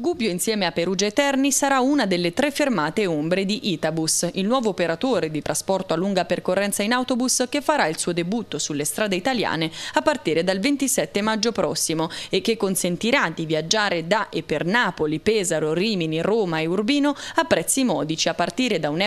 Gubbio insieme a Perugia Eterni sarà una delle tre fermate ombre di Itabus, il nuovo operatore di trasporto a lunga percorrenza in autobus che farà il suo debutto sulle strade italiane a partire dal 27 maggio prossimo e che consentirà di viaggiare da e per Napoli, Pesaro, Rimini, Roma e Urbino a prezzi modici a partire da 1,90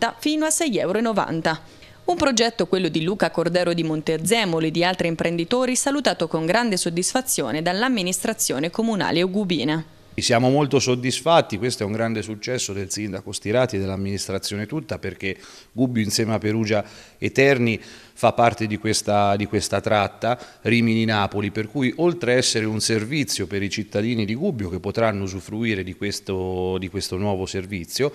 euro fino a 6,90 euro. Un progetto, quello di Luca Cordero di Montezemolo e di altri imprenditori, salutato con grande soddisfazione dall'amministrazione comunale Ugubina. Siamo molto soddisfatti, questo è un grande successo del sindaco Stirati e dell'amministrazione tutta perché Gubbio insieme a Perugia Eterni fa parte di questa, di questa tratta Rimini-Napoli, per cui oltre a essere un servizio per i cittadini di Gubbio che potranno usufruire di questo, di questo nuovo servizio,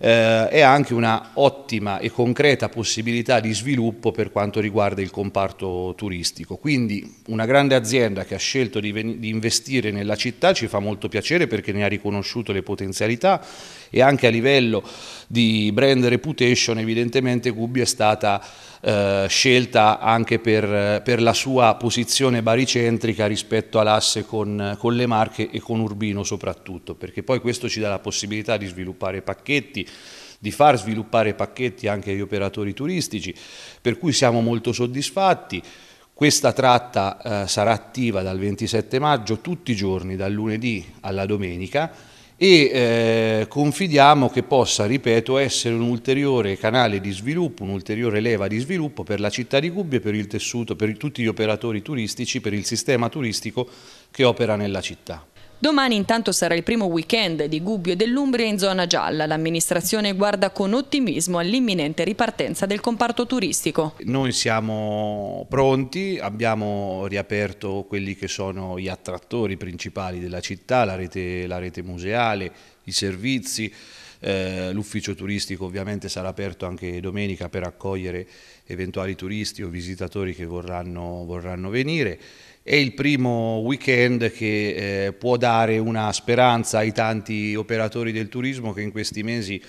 eh, è anche una ottima e concreta possibilità di sviluppo per quanto riguarda il comparto turistico. Quindi una grande azienda che ha scelto di, di investire nella città ci fa molto piacere perché ne ha riconosciuto le potenzialità e anche a livello di brand reputation evidentemente Gubbio è stata eh, scelta anche per, per, la sua posizione baricentrica rispetto all'asse con, con, le Marche e con Urbino soprattutto, perché poi questo ci dà la possibilità di sviluppare pacchetti, di far sviluppare pacchetti anche agli operatori turistici, per cui siamo molto soddisfatti. Questa tratta eh, sarà attiva dal 27 maggio tutti i giorni, dal lunedì alla domenica e eh, confidiamo che possa, ripeto, essere un ulteriore canale di sviluppo, un'ulteriore leva di sviluppo per la città di Gubbio, per il tessuto, per tutti gli operatori turistici, per il sistema turistico che opera nella città. Domani intanto sarà il primo weekend di Gubbio e dell'Umbria in zona gialla. L'amministrazione guarda con ottimismo all'imminente ripartenza del comparto turistico. Noi siamo pronti, abbiamo riaperto quelli che sono gli attrattori principali della città, la rete, la rete museale, i servizi. Eh, l'ufficio turistico ovviamente sarà aperto anche domenica per accogliere eventuali turisti o visitatori che vorranno, vorranno venire. È il primo weekend che eh, può dare una speranza ai tanti operatori del turismo che in questi mesi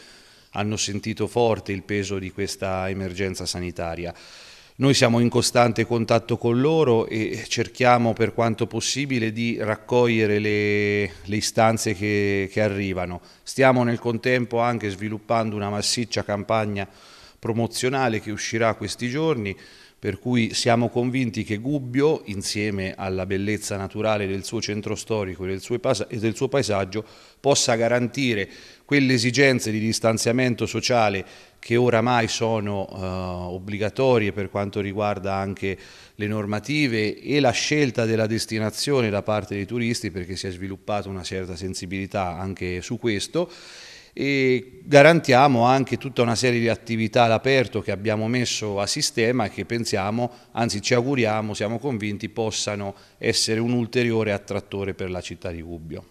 hanno sentito forte il peso di questa emergenza sanitaria. Noi siamo in costante contatto con loro e cerchiamo per quanto possibile di raccogliere le, le istanze che, che arrivano. Stiamo nel contempo anche sviluppando una massiccia campagna promozionale che uscirà questi giorni per cui siamo convinti che Gubbio, insieme alla bellezza naturale del suo centro storico e del suo, paesaggio, possa garantire quelle esigenze di distanziamento sociale che oramai sono eh, obbligatorie per quanto riguarda anche le normative e la scelta della destinazione da parte dei turisti perché si è sviluppata una certa sensibilità anche su questo e garantiamo anche tutta una serie di attività all'aperto che abbiamo messo a sistema e che pensiamo, anzi ci auguriamo, siamo convinti, possano essere un ulteriore attrattore per la città di Gubbio.